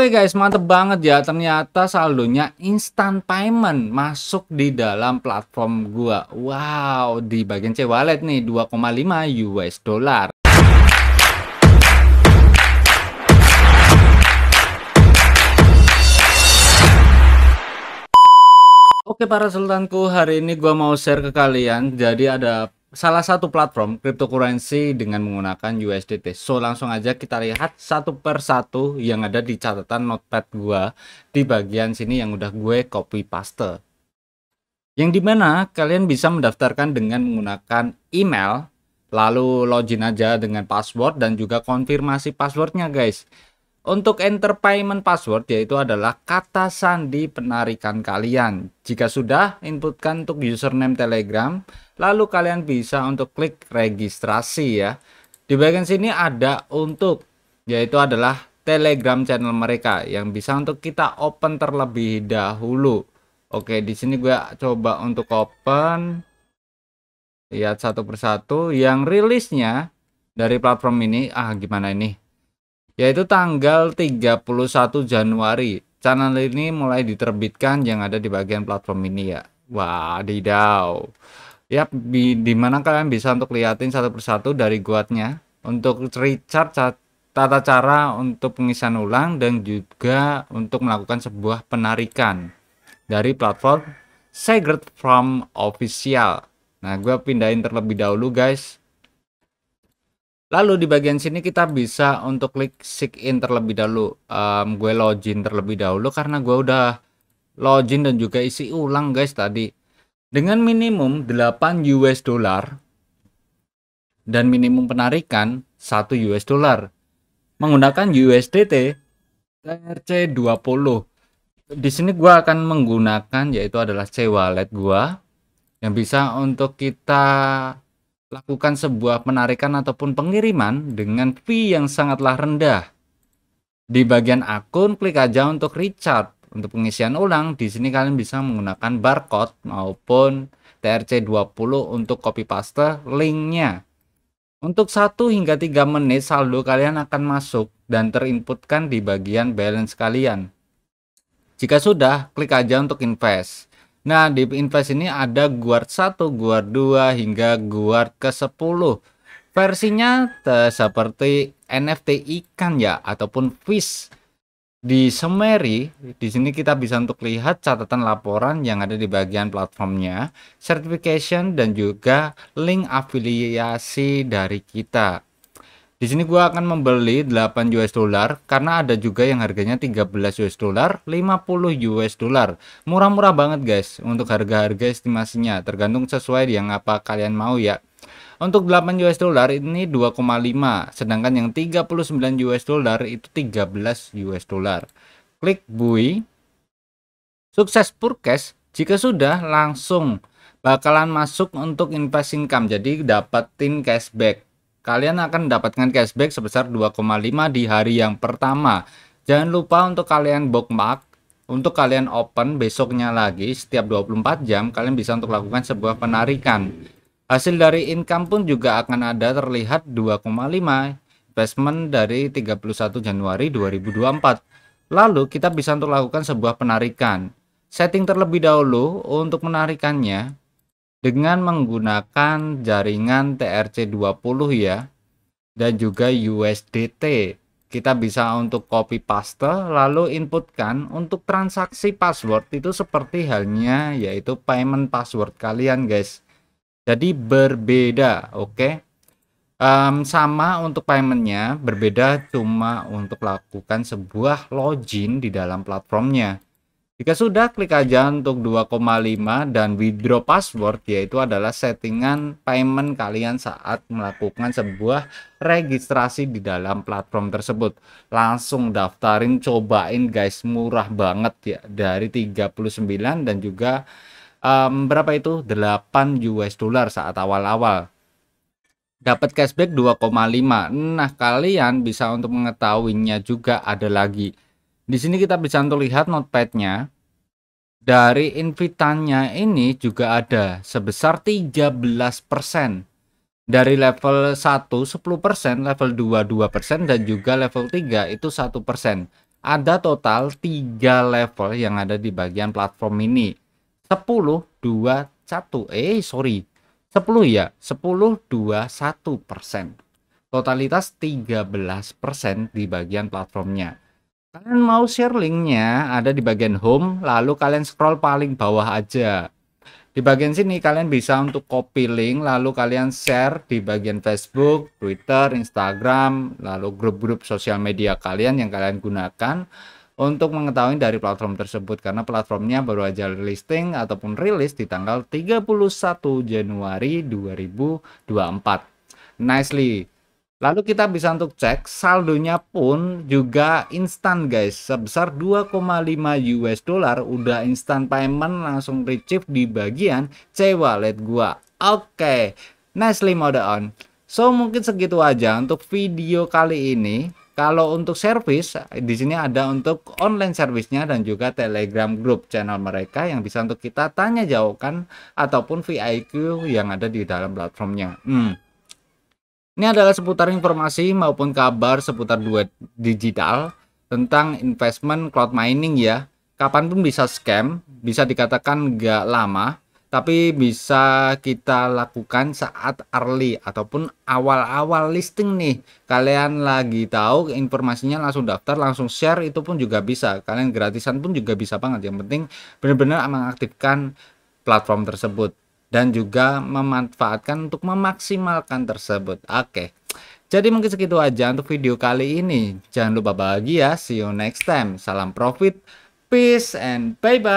Oke guys, mantep banget ya. Ternyata saldonya instant payment masuk di dalam platform gua. Wow, di bagian C wallet nih 2,5 US dollar. Oke para sultanku, hari ini gua mau share ke kalian. Jadi ada salah satu platform cryptocurrency dengan menggunakan USDT. So langsung aja kita lihat satu per satu yang ada di catatan notepad gua di bagian sini yang udah gue copy paste. Yang dimana kalian bisa mendaftarkan dengan menggunakan email, lalu login aja dengan password dan juga konfirmasi passwordnya guys. Untuk entertainment password yaitu adalah kata sandi penarikan kalian. Jika sudah, inputkan untuk username Telegram, lalu kalian bisa untuk klik registrasi ya. Di bagian sini ada untuk yaitu adalah Telegram channel mereka yang bisa untuk kita open terlebih dahulu. Oke, di sini gue coba untuk open lihat satu persatu yang rilisnya dari platform ini. Ah, gimana ini? yaitu tanggal 31 Januari. Channel ini mulai diterbitkan yang ada di bagian platform ini ya. Wah, Ya, di, mana kalian bisa untuk liatin satu persatu dari guatnya untuk recharge tata cara untuk pengisian ulang dan juga untuk melakukan sebuah penarikan dari platform Secret from Official. Nah, gua pindahin terlebih dahulu guys Lalu di bagian sini kita bisa untuk klik sign in terlebih dahulu. Um, gue login terlebih dahulu karena gue udah login dan juga isi ulang guys tadi. Dengan minimum 8 US dollar dan minimum penarikan 1 US dollar. Menggunakan USDT TRC20. Di sini gue akan menggunakan yaitu adalah C wallet gue yang bisa untuk kita lakukan sebuah penarikan ataupun pengiriman dengan fee yang sangatlah rendah. Di bagian akun klik aja untuk recharge. Untuk pengisian ulang di sini kalian bisa menggunakan barcode maupun TRC20 untuk copy paste linknya. Untuk 1 hingga 3 menit saldo kalian akan masuk dan terinputkan di bagian balance kalian. Jika sudah, klik aja untuk invest. Nah, di Invest ini ada guard 1, guard 2 hingga guard ke-10. Versinya seperti NFT ikan ya ataupun fish. Di summary di sini kita bisa untuk lihat catatan laporan yang ada di bagian platformnya, certification dan juga link afiliasi dari kita. Di sini gua akan membeli 8 US dollar karena ada juga yang harganya 13 US dollar, 50 US dollar. Murah-murah banget guys untuk harga-harga estimasinya, tergantung sesuai yang apa kalian mau ya. Untuk 8 US dollar ini 2,5, sedangkan yang 39 US dollar itu 13 US dollar. Klik buy. Sukses purchase jika sudah langsung bakalan masuk untuk invest income jadi dapetin cashback kalian akan mendapatkan cashback sebesar 2,5 di hari yang pertama. Jangan lupa untuk kalian bookmark, untuk kalian open besoknya lagi setiap 24 jam kalian bisa untuk lakukan sebuah penarikan. Hasil dari income pun juga akan ada terlihat 2,5 investment dari 31 Januari 2024. Lalu kita bisa untuk lakukan sebuah penarikan. Setting terlebih dahulu untuk menarikannya dengan menggunakan jaringan TRC20 ya dan juga USDT kita bisa untuk copy paste lalu inputkan untuk transaksi password itu seperti halnya yaitu payment password kalian guys jadi berbeda oke okay? um, sama untuk paymentnya berbeda cuma untuk lakukan sebuah login di dalam platformnya jika sudah, klik aja untuk 2,5 dan withdraw password yaitu adalah settingan payment kalian saat melakukan sebuah registrasi di dalam platform tersebut. Langsung daftarin, cobain guys, murah banget ya dari 39 dan juga um, berapa itu? 8 US dollar saat awal-awal dapat cashback 2,5. Nah, kalian bisa untuk mengetahuinya juga ada lagi di sini kita bisa untuk lihat notepadnya. Dari invitannya ini juga ada sebesar 13%. Dari level 1 10%, level 2 2% dan juga level 3 itu 1%. Ada total 3 level yang ada di bagian platform ini. 10 2 1. Eh, sorry. 10 ya. 10 2 1%. Totalitas 13% di bagian platformnya Kalian mau share linknya ada di bagian home, lalu kalian scroll paling bawah aja. Di bagian sini kalian bisa untuk copy link, lalu kalian share di bagian Facebook, Twitter, Instagram, lalu grup-grup sosial media kalian yang kalian gunakan untuk mengetahui dari platform tersebut karena platformnya baru aja listing ataupun rilis di tanggal 31 Januari 2024. Nicely Lalu kita bisa untuk cek saldonya pun juga instan guys sebesar 2,5 US dollar udah instan payment langsung receive di bagian C wallet gua. Oke, okay. nicely mode on. So mungkin segitu aja untuk video kali ini. Kalau untuk service, di sini ada untuk online servicenya dan juga Telegram group channel mereka yang bisa untuk kita tanya jawabkan ataupun VIQ yang ada di dalam platformnya. Hmm. Ini adalah seputar informasi maupun kabar seputar duet digital tentang investment cloud mining ya. Kapanpun bisa scam, bisa dikatakan gak lama, tapi bisa kita lakukan saat early ataupun awal-awal listing nih. Kalian lagi tahu informasinya langsung daftar, langsung share itu pun juga bisa. Kalian gratisan pun juga bisa banget. Yang penting benar-benar mengaktifkan platform tersebut dan juga memanfaatkan untuk memaksimalkan tersebut. Oke. Jadi mungkin segitu aja untuk video kali ini. Jangan lupa bahagia. See you next time. Salam profit. Peace and bye-bye.